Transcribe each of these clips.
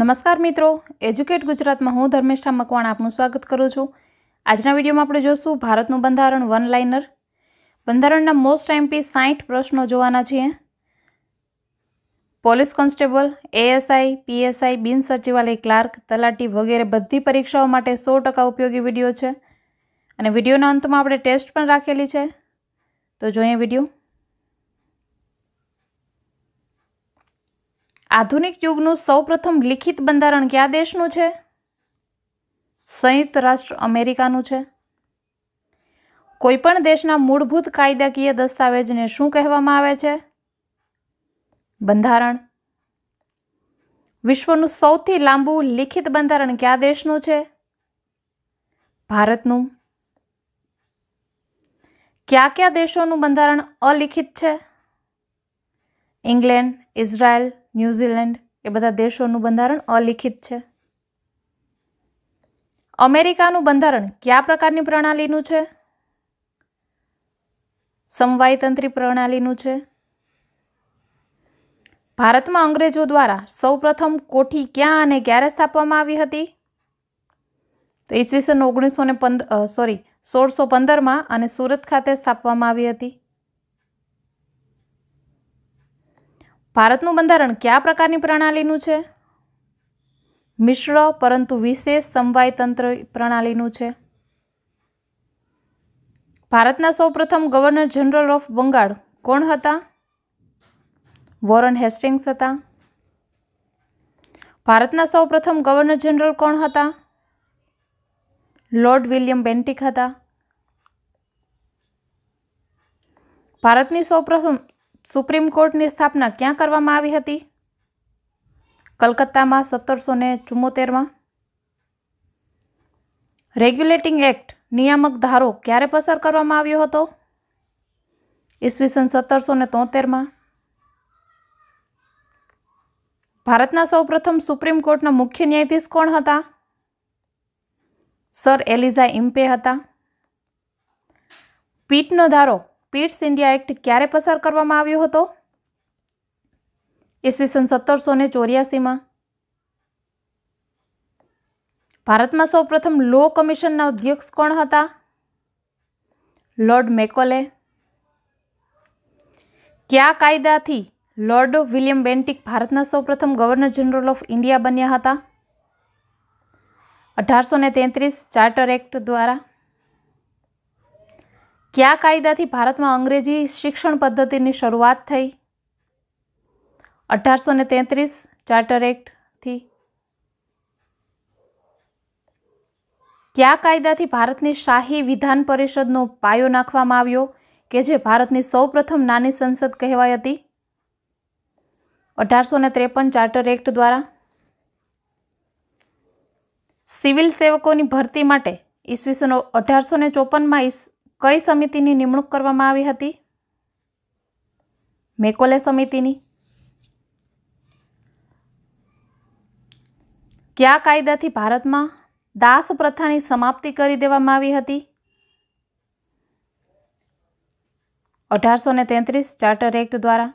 નમસ્કાર મિત્રો એજ્યુકેટ ગુજરાતમાં હું ધર્મેષ્ઠા મકવાણ આપનું સ્વાગત કરું છું આજના વિડીયોમાં આપણે જોશું ભારતનું બંધારણ વન લાઇનર બંધારણના મોસ્ટ એમપી સાઠ પ્રશ્નો જોવાના છીએ પોલીસ કોન્સ્ટેબલ એએસઆઈ પીએસઆઈ બિન સચિવાલય ક્લાર્ક તલાટી વગેરે બધી પરીક્ષાઓ માટે સો ટકા ઉપયોગી વિડીયો છે અને વિડીયોના અંતમાં આપણે ટેસ્ટ પણ રાખેલી છે તો જોઈએ વિડીયો આધુનિક યુગનું સૌપ્રથમ લિખિત બંધારણ કયા દેશનું છે સંયુક્ત રાષ્ટ્ર અમેરિકાનું છે કોઈપણ દેશના મૂળભૂત કાયદાકીય દસ્તાવેજને શું કહેવામાં આવે છે બંધારણ વિશ્વનું સૌથી લાંબુ લિખિત બંધારણ કયા દેશનું છે ભારતનું કયા કયા દેશોનું બંધારણ અલિખિત છે ઇંગ્લેન્ડ ઇઝરાયલ ન્યૂઝીલેન્ડ એ બધા દેશોનું બંધારણ અલિખિત છે અમેરિકાનું બંધારણ કયા પ્રકારની પ્રણાલીનું છે સમવાયતંત્રી પ્રણાલીનું છે ભારતમાં અંગ્રેજો દ્વારા સૌપ્રથમ કોઠી ક્યાં અને ક્યારે સ્થાપવામાં આવી હતી તો ઈસવીસન ઓગણીસો ને સોરી સોળસો પંદરમાં અને સુરત ખાતે સ્થાપવામાં આવી હતી ભારતનું બંધારણ કયા પ્રકારની પ્રણાલીનું છે મિશ્ર પરંતુ વિશેષ સમવાય તંત્ર પ્રણાલીનું છે ભારતના સૌપ્રથમ ગવર્નર જનરલ ઓફ બંગાળ કોણ હતા વોરન હેસ્ટિંગ્સ હતા ભારતના સૌપ્રથમ ગવર્નર જનરલ કોણ હતા લોર્ડ વિલિયમ બેન્ટિક હતા ભારતની સૌપ્રથમ સુપ્રીમ કોર્ટની સ્થાપના ક્યાં કરવામાં આવી હતી કલકત્તામાં સત્તરસો ને ચુમ્મોતેરમાં રેગ્યુલેટિંગ એક્ટ નિયામક ધારો ક્યારે પસાર કરવામાં આવ્યો હતો ઈસવીસન સત્તરસો ને તોતેરમાં ભારતના સૌપ્રથમ સુપ્રીમ કોર્ટના મુખ્ય ન્યાયાધીશ કોણ હતા સર એલિઝા ઇમ્પે હતા પીટનો ધારો પીટ્સ ઇન્ડિયા એક્ટ ક્યારે પસાર કરવામાં આવ્યો હતો ઈસવીસન સત્તરસો ને ચોર્યાસીમાં ભારતમાં સૌપ્રથમ લો કમિશનના અધ્યક્ષ કોણ હતા લોર્ડ મેકોલે કયા કાયદાથી લોર્ડ વિલિયમ બેન્ટિક ભારતના સૌપ્રથમ ગવર્નર જનરલ ઓફ ઇન્ડિયા બન્યા હતા અઢારસો ને તેત્રીસ ચાર્ટર એક્ટ દ્વારા કયા કાયદાથી ભારતમાં અંગ્રેજી શિક્ષણ પદ્ધતિની શરૂઆત થઈ અઢારસો ને તેત્રીસ ચાર્ટર એક્ટથી કયા કાયદાથી ભારતની શાહી વિધાન પરિષદનો પાયો નાખવામાં આવ્યો કે જે ભારતની સૌપ્રથમ નાની સંસદ કહેવાઈ હતી અઢારસો ને ત્રેપન ચાર્ટર એક્ટ દ્વારા સિવિલ સેવકોની ભરતી માટે ઈસવીસન અઢારસો ને ચોપનમાં કઈ સમિતિની નિમણૂક કરવામાં આવી હતી મેકોલે સમિતિની કયા કાયદાથી ભારતમાં દાસ પ્રથાની સમાપ્તિ કરી દેવામાં આવી હતી અઢારસો ને તેત્રીસ ચાર્ટર એક્ટ દ્વારા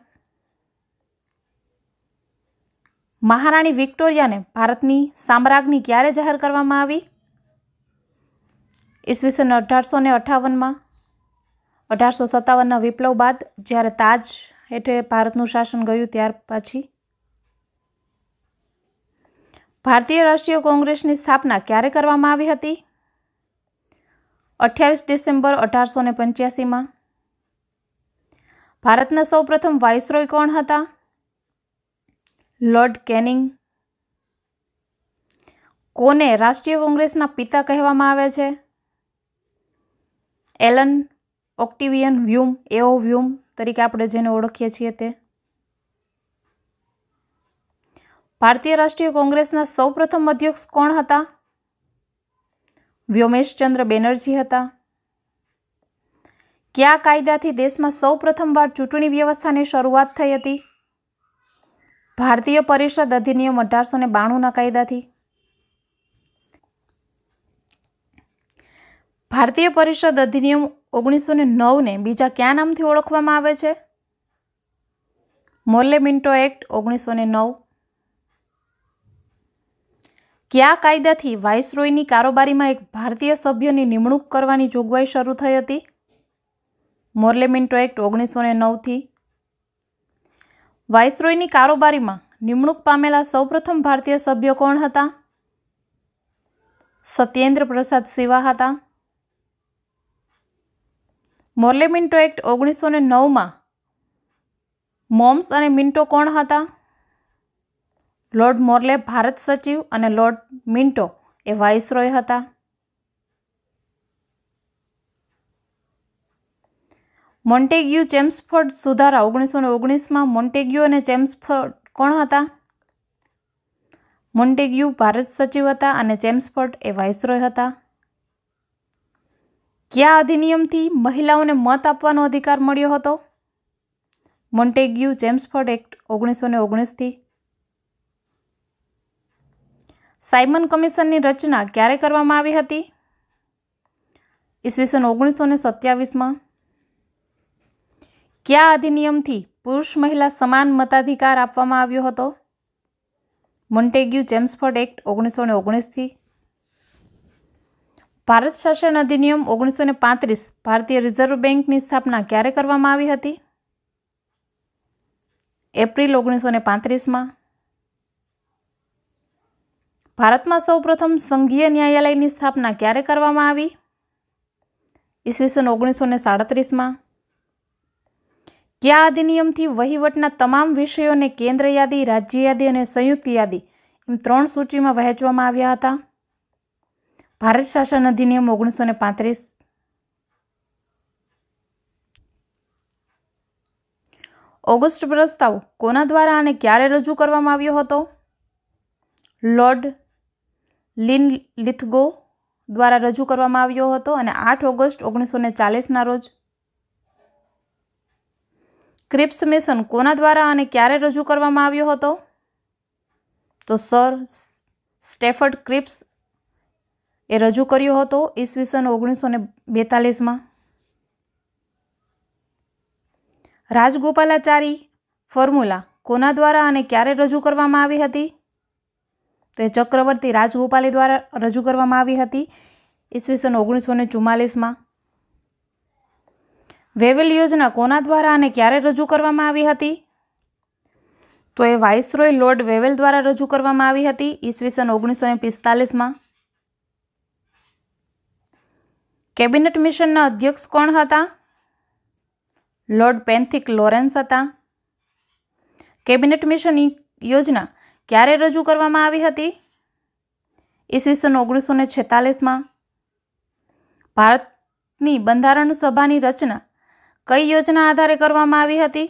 મહારાણી વિક્ટોરિયાને ભારતની સામ્રાજ્ઞી ક્યારે જાહેર કરવામાં આવી ઈસવીસન અઢારસો ને અઠાવનમાં અઢારસો સત્તાવનના વિપ્લવ બાદ જ્યારે તાજ હેઠે ભારતનું શાસન ગયું ત્યાર પછી ભારતીય રાષ્ટ્રીય કોંગ્રેસની સ્થાપના ક્યારે કરવામાં આવી હતી અઠ્યાવીસ ડિસેમ્બર અઢારસો ને પંચ્યાસીમાં ભારતના સૌપ્રથમ વાઇસરોય કોણ હતા લોર્ડ કેનિંગ કોને રાષ્ટ્રીય કોંગ્રેસના પિતા કહેવામાં આવે છે એલન ઓક્ટિવિયન વ્યુમ એઓ વ્યુમ તરીકે આપણે જેને ઓળખીએ છીએ તે ભારતીય રાષ્ટ્રીય કોંગ્રેસના સૌપ્રથમ અધ્યક્ષ કોણ હતા વ્યોમેશચંદ્ર બેનર્જી હતા કયા કાયદાથી દેશમાં સૌ પ્રથમવાર ચૂંટણી વ્યવસ્થાની શરૂઆત થઈ હતી ભારતીય પરિષદ અધિનિયમ અઢારસો ને બાણુંના કાયદાથી ભારતીય પરિષદ અધિનિયમ ઓગણીસો ને નવને બીજા કયા નામથી ઓળખવામાં આવે છે મોર્લે મિન્ટો એક્ટ ઓગણીસો ને નવ કયા કાયદાથી વાઇસરોયની કારોબારીમાં એક ભારતીય સભ્યની નિમણૂક કરવાની જોગવાઈ શરૂ થઈ હતી મોર્લે મિન્ટો એક્ટ ઓગણીસો ને નવથી વાઇસરોયની કારોબારીમાં નિમણૂક પામેલા સૌપ્રથમ ભારતીય સભ્યો કોણ હતા સત્યેન્દ્ર પ્રસાદ સિવા હતા મોર્લે મિન્ટો એક્ટ ઓગણીસો ને નવમાં મોમ્સ અને મિન્ટો કોણ હતા લોર્ડ મોર્લે ભારત સચિવ અને લોર્ડ મિન્ટો એ વાઇસરોય હતા મોન્ટેગ્યુ ચેમ્સફોર્ડ સુધારા ઓગણીસો ને ઓગણીસમાં મોન્ટેગ્યુ અને ચેમ્સફોર્ડ કોણ હતા મોન્ટેગ્યુ ભારત સચિવ હતા અને ચેમ્સફોર્ડ એ વાઇસરોય હતા કયા અધિનિયમથી મહિલાઓને મત આપવાનો અધિકાર મળ્યો હતો મોન્ટેગ્યુ જેમ્સફર્ડ એક્ટ ઓગણીસો ને ઓગણીસથી સાયમન કમિશનની રચના ક્યારે કરવામાં આવી હતી ઈસવીસન ઓગણીસો ને સત્યાવીસમાં કયા અધિનિયમથી પુરુષ મહિલા સમાન મતાધિકાર આપવામાં આવ્યો હતો મોન્ટેગ્યુ જેમ્સફર્ડ એક્ટ ઓગણીસો ને ઓગણીસથી ભારત શાસન અધિનિયમ ઓગણીસો ને પાંત્રીસ ભારતીય રિઝર્વ બેંકની સ્થાપના ક્યારે કરવામાં આવી હતી એપ્રિલ ઓગણીસો ને પાંત્રીસમાં ભારતમાં સૌપ્રથમ સંઘીય ન્યાયાલયની સ્થાપના ક્યારે કરવામાં આવી ઈસવીસન ઓગણીસો ને સાડત્રીસમાં કયા અધિનિયમથી વહીવટના તમામ વિષયોને કેન્દ્ર યાદી રાજ્ય યાદી અને સંયુક્ત યાદી એમ ત્રણ સૂચિમાં વહેંચવામાં આવ્યા હતા ભારત શાસન અધિનિયમ ઓગણીસો ને પાંત્રીસ ઓગસ્ટ પ્રસ્તાવ કોના દ્વારા અને ક્યારે રજૂ કરવામાં આવ્યો હતો લોર્ડ લિન લિથગો દ્વારા રજૂ કરવામાં આવ્યો હતો અને આઠ ઓગસ્ટ ઓગણીસો ને ચાલીસના રોજ ક્રિપ્સ મિશન કોના દ્વારા અને ક્યારે રજૂ કરવામાં આવ્યો હતો તો સર સ્ટેફર્ડ ક્રિપ્સ એ રજૂ કર્યો હતો ઈસવીસન ઓગણીસો ને બેતાલીસમાં રાજગોપાલાચારી ફોર્મ્યુલા કોના દ્વારા અને ક્યારે રજૂ કરવામાં આવી હતી તો એ ચક્રવર્તી રાજગોપાલી દ્વારા રજૂ કરવામાં આવી હતી ઈસવીસન ઓગણીસો ને ચુમ્માલીસમાં વેવેલ યોજના કોના દ્વારા અને ક્યારે રજૂ કરવામાં આવી હતી તો એ વાઇસરોય લોર્ડ વેવેલ દ્વારા રજૂ કરવામાં આવી હતી ઈસવીસન ઓગણીસો ને પિસ્તાલીસમાં કેબિનેટ મિશનના અધ્યક્ષ કોણ હતા લોર્ડ પેન્થિક લોરેન્સ હતા કેબિનેટ મિશનની યોજના ક્યારે રજૂ કરવામાં આવી હતી ઈસવીસન ઓગણીસો ને છેતાલીસમાં ભારતની બંધારણ સભાની રચના કઈ યોજના આધારે કરવામાં આવી હતી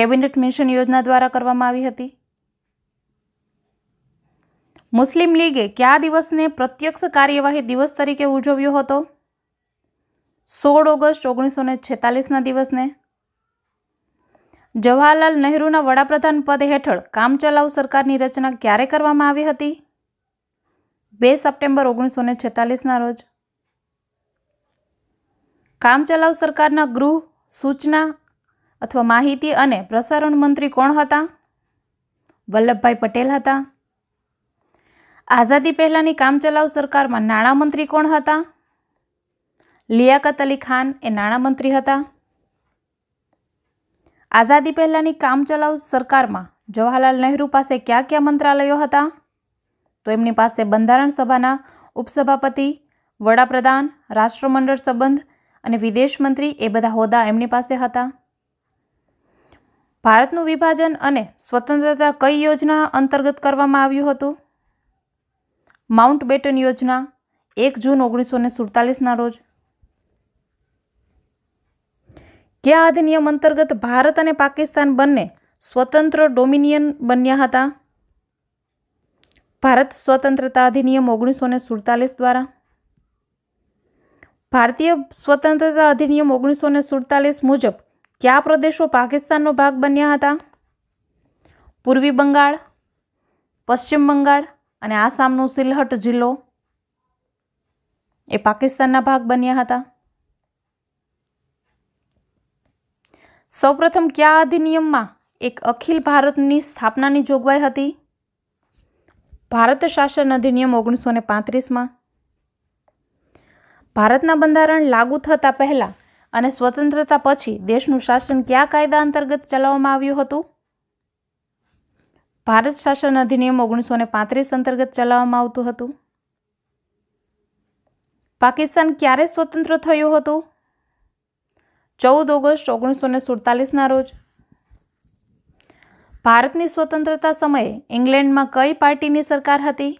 કેબિનેટ મિશન યોજના દ્વારા કરવામાં આવી હતી મુસ્લિમ લીગે કયા દિવસને પ્રત્યક્ષ કાર્યવાહી દિવસ તરીકે ઉજવ્યો હતો સોળ ઓગસ્ટ ઓગણીસો ને છેતાલીસના દિવસને જવાહરલાલ નહેરુના વડાપ્રધાન પદ હેઠળ કામચલાઉ સરકારની રચના ક્યારે કરવામાં આવી હતી બે સપ્ટેમ્બર ઓગણીસો ને છેતાલીસના રોજ કામચલાઉ સરકારના ગૃહ સૂચના અથવા માહિતી અને પ્રસારણ મંત્રી કોણ હતા વલ્લભભાઈ પટેલ હતા આઝાદી પહેલાંની કામચલાઉ સરકારમાં નાણામંત્રી કોણ હતા લિયાકત અલી ખાન એ નાણામંત્રી હતા આઝાદી પહેલાંની કામચલાઉ સરકારમાં જવાહરલાલ નહેરુ પાસે કયા કયા મંત્રાલયો હતા તો એમની પાસે બંધારણ સભાના ઉપસભાપતિ વડાપ્રધાન રાષ્ટ્રમંડળ સંબંધ અને વિદેશ મંત્રી એ બધા હોદ્દા એમની પાસે હતા ભારતનું વિભાજન અને સ્વતંત્રતા કઈ યોજના અંતર્ગત કરવામાં આવ્યું હતું માઉન્ટ બેટન યોજના એક જૂન ઓગણીસો ને સુડતાલીસના રોજ કયા અધિનિયમ અંતર્ગત ભારત અને પાકિસ્તાન બંને સ્વતંત્ર ડોમિનિયન બન્યા હતા ભારત સ્વતંત્રતા અધિનિયમ ઓગણીસો ને સુડતાલીસ દ્વારા ભારતીય સ્વતંત્રતા અધિનિયમ ઓગણીસો ને સુડતાલીસ મુજબ કયા પ્રદેશો પાકિસ્તાનનો ભાગ બન્યા હતા પૂર્વી બંગાળ પશ્ચિમ બંગાળ અને આસામનો સિલહટ જિલ્લો એ પાકિસ્તાનના ભાગ બન્યા હતા સૌપ્રથમ કયા અધિનિયમમાં એક અખિલ ભારતની સ્થાપનાની જોગવાઈ હતી ભારત શાસન અધિનિયમ ઓગણીસો ને પાંત્રીસમાં ભારતના બંધારણ લાગુ થતાં પહેલાં અને સ્વતંત્રતા પછી દેશનું શાસન કયા કાયદા અંતર્ગત ચલાવવામાં આવ્યું હતું ભારત શાસન અધિનિયમ ઓગણીસો ને પાંત્રીસ અંતર્ગત ચલાવવામાં આવતું હતું પાકિસ્તાન ક્યારે સ્વતંત્ર થયું હતું ચૌદ ઓગસ્ટ ઓગણીસો ને સુડતાલીસના રોજ ભારતની સ્વતંત્રતા સમયે ઇંગ્લેન્ડમાં કઈ પાર્ટીની સરકાર હતી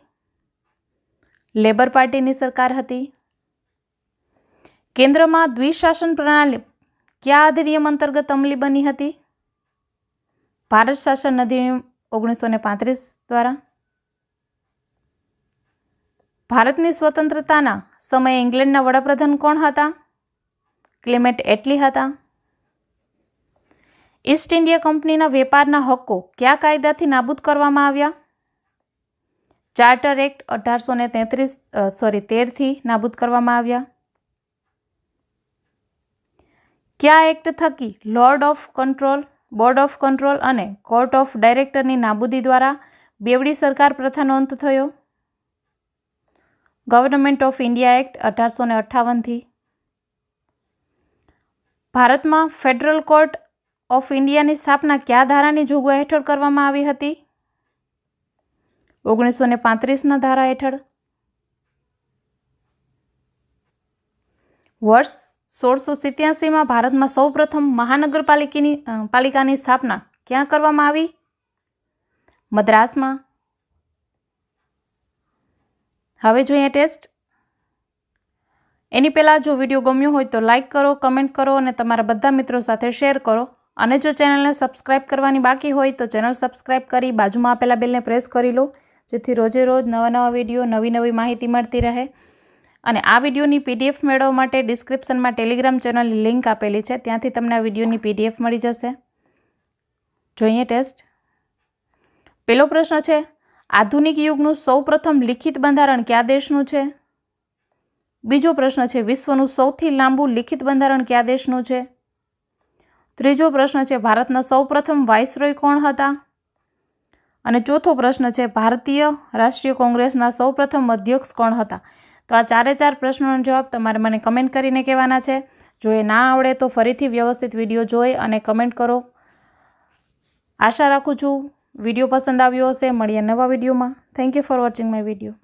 લેબર પાર્ટીની સરકાર હતી કેન્દ્રમાં દ્વિશાસન પ્રણાલી ક્યાં અધિનિયમ અંતર્ગત અમલી બની હતી ભારત શાસન અધિનિયમ ઓગણીસો પાંત્રીસ દ્વારા ભારતની સ્વતંત્રતાના સમયે ઇંગ્લેન્ડના વડાપ્રધાન કોણ હતા ક્લિમેટ એટલી હતા ઈસ્ટ ઇન્ડિયા કંપનીના વેપારના હક્કો કયા કાયદાથી નાબૂદ કરવામાં આવ્યા ચાર્ટર એક્ટ અઢારસો ને તેત્રીસ સોરી તેરથી નાબૂદ કરવામાં આવ્યા કયા એક્ટ થકી lord of control board of control અને કોર્ટ ઓફ ડાયરેક્ટરની નાબૂદી દ્વારા બેવડી સરકાર પ્રથાનો અંત થયો ગવર્મેન્ટ ઓફ ઇન્ડિયા એક્ટ અઢારસો ને અઠ્ઠાવનથી ભારતમાં ફેડરલ કોર્ટ ઓફ ઇન્ડિયાની સ્થાપના કયા ધારાની જોગવાઈ હેઠળ કરવામાં આવી હતી ઓગણીસો ને પાંત્રીસના ધારા હેઠળ વર્ષ સોળસો સિત્યાસીમાં ભારતમાં સૌપ્રથમ મહાનગરપાલિકાની પાલિકાની સ્થાપના ક્યાં કરવામાં આવી મદ્રાસમાં હવે જોઈએ ટેસ્ટ એની પહેલાં જો વિડીયો ગમ્યો હોય તો લાઇક કરો કમેન્ટ કરો અને તમારા બધા મિત્રો સાથે શેર કરો અને જો ચેનલને સબસ્ક્રાઇબ કરવાની બાકી હોય તો ચેનલ સબસ્ક્રાઈબ કરી બાજુમાં આપેલા બેલને પ્રેસ કરી લો જેથી રોજે રોજ નવા નવા વિડીયો નવી નવી માહિતી મળતી રહે અને આ વિડીયોની પીડીએફ મેળવવા માટે ડિસ્ક્રિપ્શનમાં ટેલિગ્રામ ચેનલની લિંક આપેલી છે ત્યાંથી તમને આ વિડીયોની પીડીએફ મળી જશે જોઈએ ટેસ્ટ પહેલો પ્રશ્ન છે આધુનિક યુગનું સૌપ્રથમ લિખિત બંધારણ કયા દેશનું છે બીજો પ્રશ્ન છે વિશ્વનું સૌથી લાંબુ લિખિત બંધારણ કયા દેશનું છે ત્રીજો પ્રશ્ન છે ભારતના સૌપ્રથમ વાઇસરોય કોણ હતા અને ચોથો પ્રશ્ન છે ભારતીય રાષ્ટ્રીય કોંગ્રેસના સૌપ્રથમ અધ્યક્ષ કોણ હતા તો આ ચારે ચાર પ્રશ્નોનો જવાબ તમારે મને કમેન્ટ કરીને કહેવાના છે જો એ ના આવડે તો ફરીથી વ્યવસ્થિત વિડીયો જોઈ અને કમેન્ટ કરો આશા રાખું છું વિડીયો પસંદ આવ્યો હશે મળીએ નવા વિડીયોમાં thank you for watching my video